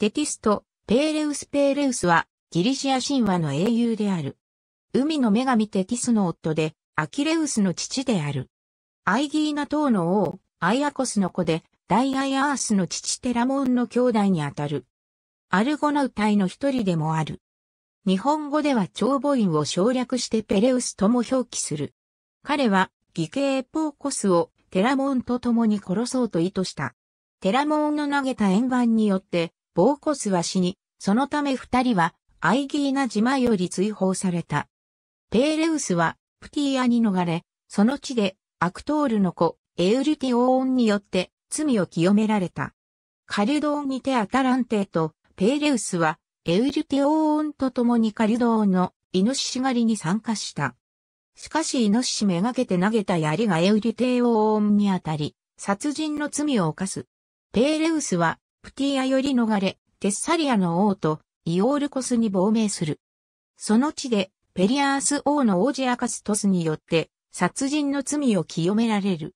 テキスト、ペーレウス・ペーレウスは、ギリシア神話の英雄である。海の女神テキスの夫で、アキレウスの父である。アイギーナ島の王、アイアコスの子で、ダイアイアースの父テラモンの兄弟にあたる。アルゴナウ隊の一人でもある。日本語では長母音を省略してペレウスとも表記する。彼は、義兄ポーコスをテラモンと共に殺そうと意図した。テラモンの投げた円盤によって、ボーコスは死に、そのため二人はアイギーナ島より追放された。ペーレウスはプティアに逃れ、その地でアクトールの子エウルティオーンによって罪を清められた。カルドーンにてアタランテとペーレウスはエウルティオーンと共にカルドーンのイノシシ狩りに参加した。しかしイノシシめがけて投げた槍がエウルテオーンにあたり、殺人の罪を犯す。ペーレウスはプティアより逃れ、テッサリアの王とイオールコスに亡命する。その地で、ペリアース王の王子アカストスによって、殺人の罪を清められる。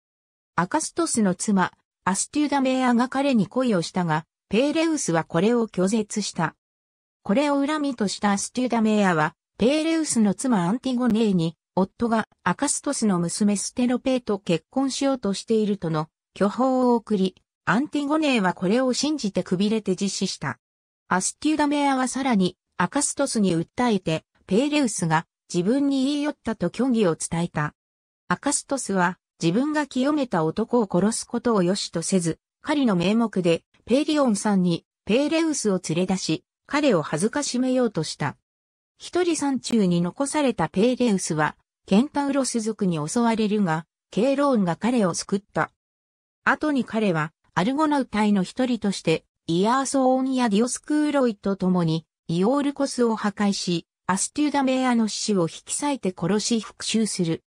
アカストスの妻、アステューダメアが彼に恋をしたが、ペーレウスはこれを拒絶した。これを恨みとしたアステューダメアは、ペーレウスの妻アンティゴネーに、夫がアカストスの娘ステロペーと結婚しようとしているとの巨報を送り、アンティゴネーはこれを信じてくびれて実施した。アスティュダメアはさらにアカストスに訴えてペーレウスが自分に言い寄ったと虚偽を伝えた。アカストスは自分が清めた男を殺すことを良しとせず、狩りの名目でペーリオンさんにペーレウスを連れ出し、彼を恥ずかしめようとした。一人山中に残されたペーレウスは、ケンタウロス族に襲われるが、ケイローンが彼を救った。後に彼は、アルゴナウ隊の一人として、イアーソーンやディオスクーロイと共に、イオールコスを破壊し、アステューダメアの死を引き裂いて殺し復讐する。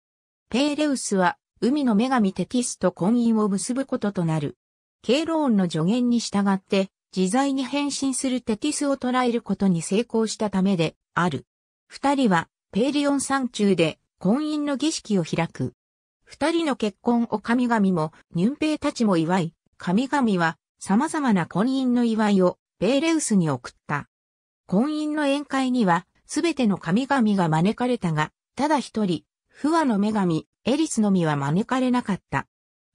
ペーレウスは、海の女神テティスと婚姻を結ぶこととなる。ケイローンの助言に従って、自在に変身するテティスを捕らえることに成功したためで、ある。二人は、ペーリオン山中で、婚姻の儀式を開く。二人の結婚を神々も、ニュンペイたちも祝い、神々は様々な婚姻の祝いをベーレウスに送った。婚姻の宴会にはすべての神々が招かれたが、ただ一人、不和の女神、エリスのみは招かれなかった。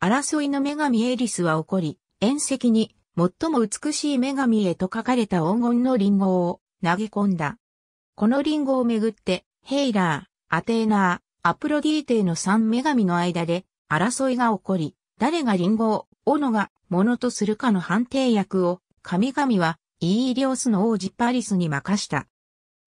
争いの女神エリスは怒り、宴席に最も美しい女神へと書かれた黄金のリンゴを投げ込んだ。このリンゴをめぐって、ヘイラー、アテーナー、アプロディーテの三女神の間で争いが起こり、誰がリンゴを斧が物とするかの判定役を、神々は、イーリオスの王子パリスに任した。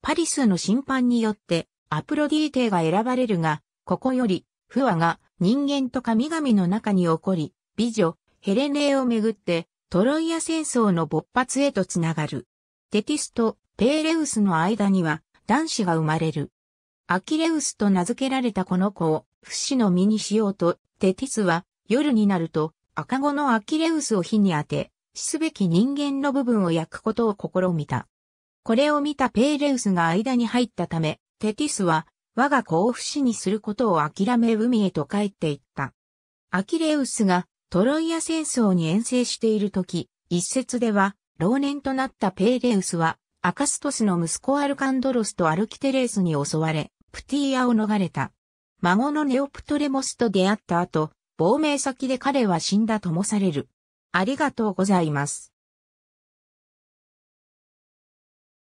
パリスの審判によって、アプロディーテが選ばれるが、ここより、不和が人間と神々の中に起こり、美女、ヘレネーをめぐって、トロイア戦争の勃発へとつながる。テティスとペーレウスの間には男子が生まれる。アキレウスと名付けられたこの子を不死の身にしようと、テティスは夜になると赤子のアキレウスを火に当て、死すべき人間の部分を焼くことを試みた。これを見たペーレウスが間に入ったため、テティスは我が子を不死にすることを諦め海へと帰っていった。アキレウスがトロイア戦争に遠征している時、一説では老年となったペーレウスはアカストスの息子アルカンドロスとアルキテレースに襲われ、プティーアを逃れた。孫のネオプトレモスと出会った後、亡命先で彼は死んだともされる。ありがとうございます。